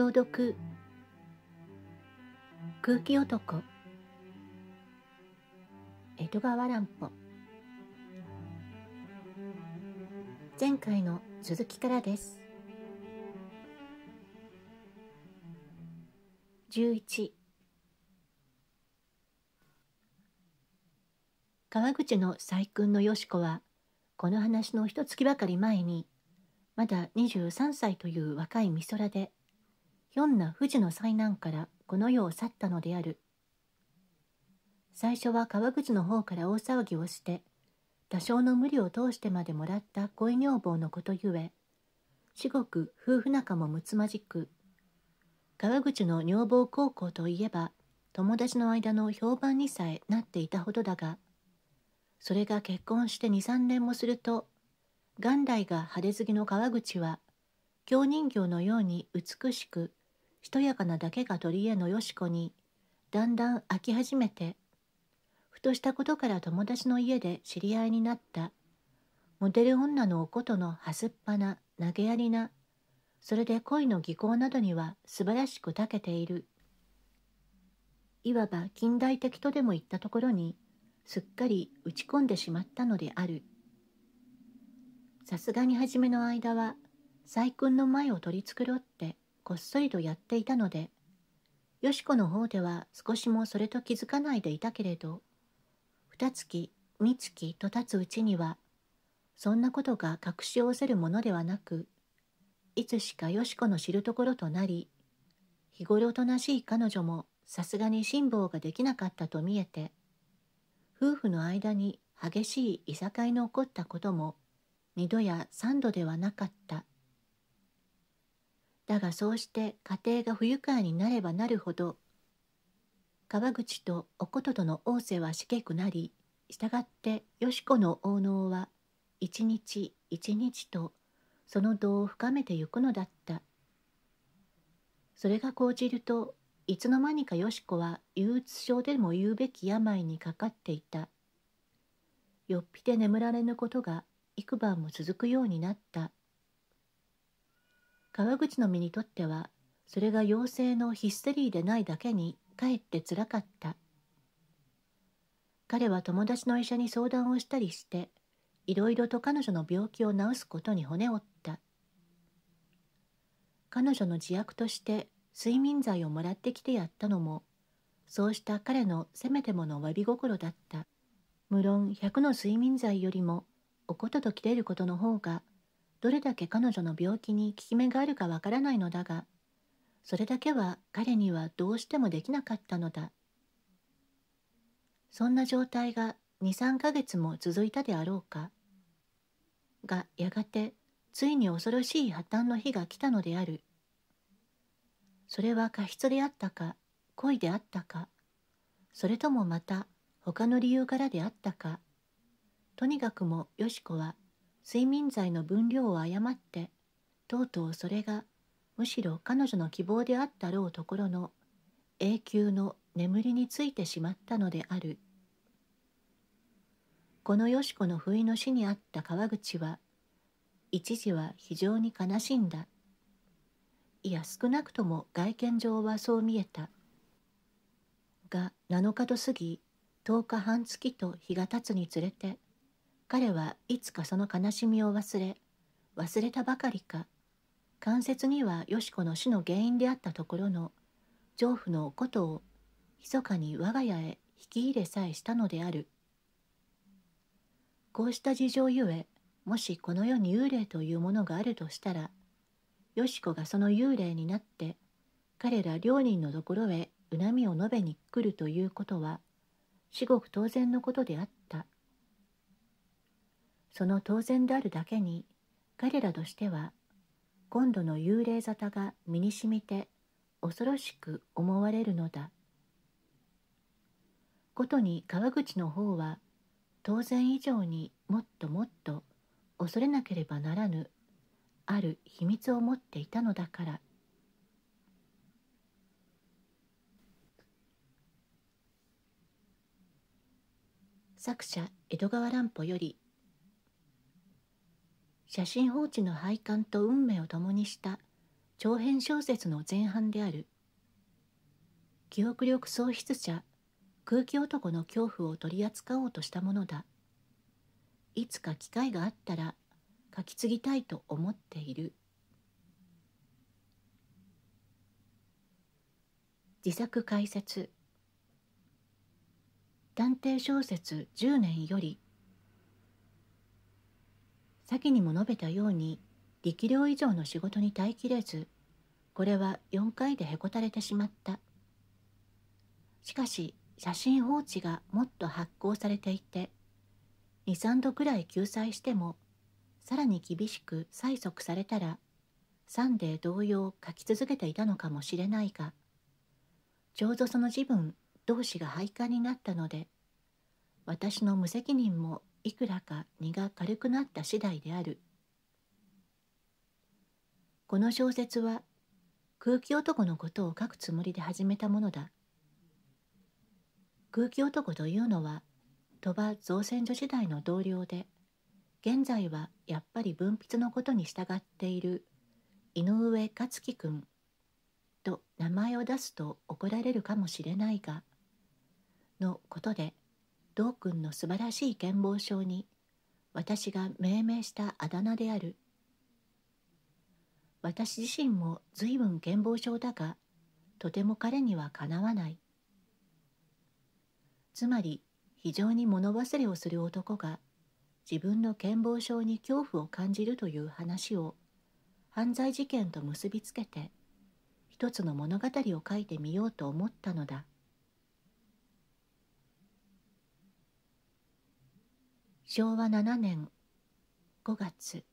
朗読空気男江戸川乱歩前回の続きからです11川口の細君のよし子はこの話の一月ばかり前にまだ23歳という若い美空でひょんな富士の災難からこの世を去ったのである最初は川口の方から大騒ぎをして多少の無理を通してまでもらった恋女房のことゆえ至極夫婦仲もむつまじく川口の女房高校といえば友達の間の評判にさえなっていたほどだがそれが結婚して23年もすると元来が派手好きの川口は京人形のように美しくしとやかなだけが取り柄のよしこにだんだん飽き始めてふとしたことから友達の家で知り合いになったモデル女のおことのはすっぱな投げやりなそれで恋の技巧などには素晴らしく長けているいわば近代的とでも言ったところにすっかり打ち込んでしまったのであるさすがに初めの間は細君の前を取り繕ってこっそりとやっていたので、よしこの方では少しもそれと気づかないでいたけれど、二月、三月と経つうちには、そんなことが隠しおせるものではなく、いつしかよしこの知るところとなり、日頃おとなしい彼女もさすがに辛抱ができなかったと見えて、夫婦の間に激しいいさかいの起こったことも、二度や三度ではなかった。だがそうして家庭が不愉快になればなるほど川口とおこととの仰せはしけくなり従ってよし子の王能は一日一日とその度を深めてゆくのだったそれが講じるといつの間にかよし子は憂鬱症でも言うべき病にかかっていたよっぴで眠られぬことが幾晩も続くようになった川口の身にとってはそれが妖精のヒステリーでないだけにかえってつらかった彼は友達の医者に相談をしたりしていろいろと彼女の病気を治すことに骨折った彼女の自悪として睡眠剤をもらってきてやったのもそうした彼のせめてもの詫び心だった無論100の睡眠剤よりもおことと切れることの方がどれだけ彼女の病気に効き目があるかわからないのだがそれだけは彼にはどうしてもできなかったのだそんな状態が23ヶ月も続いたであろうかがやがてついに恐ろしい破綻の日が来たのであるそれは過失であったか恋であったかそれともまた他の理由からであったかとにかくもよしこは睡眠剤の分量を誤ってとうとうそれがむしろ彼女の希望であったろうところの永久の眠りについてしまったのであるこのよし子の不意の死にあった川口は一時は非常に悲しんだいや少なくとも外見上はそう見えたが7日と過ぎ10日半月と日が経つにつれて彼はいつかその悲しみを忘れ忘れたばかりか関節にはよしこの死の原因であったところの丈夫のことを密かに我が家へ引き入れさえしたのであるこうした事情ゆえもしこの世に幽霊というものがあるとしたらよしこがその幽霊になって彼ら両人のところへ恨みを述べに来るということは至極当然のことであっその当然であるだけに彼らとしては今度の幽霊沙汰が身にしみて恐ろしく思われるのだ。ことに川口の方は当然以上にもっともっと恐れなければならぬある秘密を持っていたのだから作者江戸川乱歩より「写真放置の廃刊と運命を共にした長編小説の前半である記憶力喪失者空気男の恐怖を取り扱おうとしたものだいつか機会があったら書き継ぎたいと思っている自作解説探偵小説10年より「先にも述べたように力量以上の仕事に耐えきれずこれは4回でへこたれてしまったしかし写真放置がもっと発行されていて23度くらい救済してもさらに厳しく催促されたらサンデー同様書き続けていたのかもしれないがちょうどその時分同志が廃刊になったので私の無責任もいくらか荷が軽くなった次第であるこの小説は空気男のことを書くつもりで始めたものだ空気男というのは鳥羽造船所時代の同僚で現在はやっぱり文筆のことに従っている井上勝樹君と名前を出すと怒られるかもしれないがのことで道君の素晴らしい健忘症に私が命名したあだ名である私自身も随分健忘症だがとても彼にはかなわないつまり非常に物忘れをする男が自分の健忘症に恐怖を感じるという話を犯罪事件と結びつけて一つの物語を書いてみようと思ったのだ。昭和7年5月